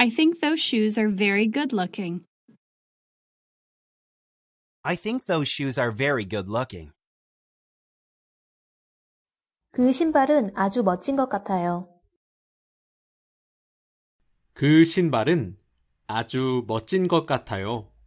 I think those shoes are very good looking. I think those shoes are very good looking. 그 신발은 아주 멋진 것 같아요. 그 신발은 아주 멋진 것 같아요.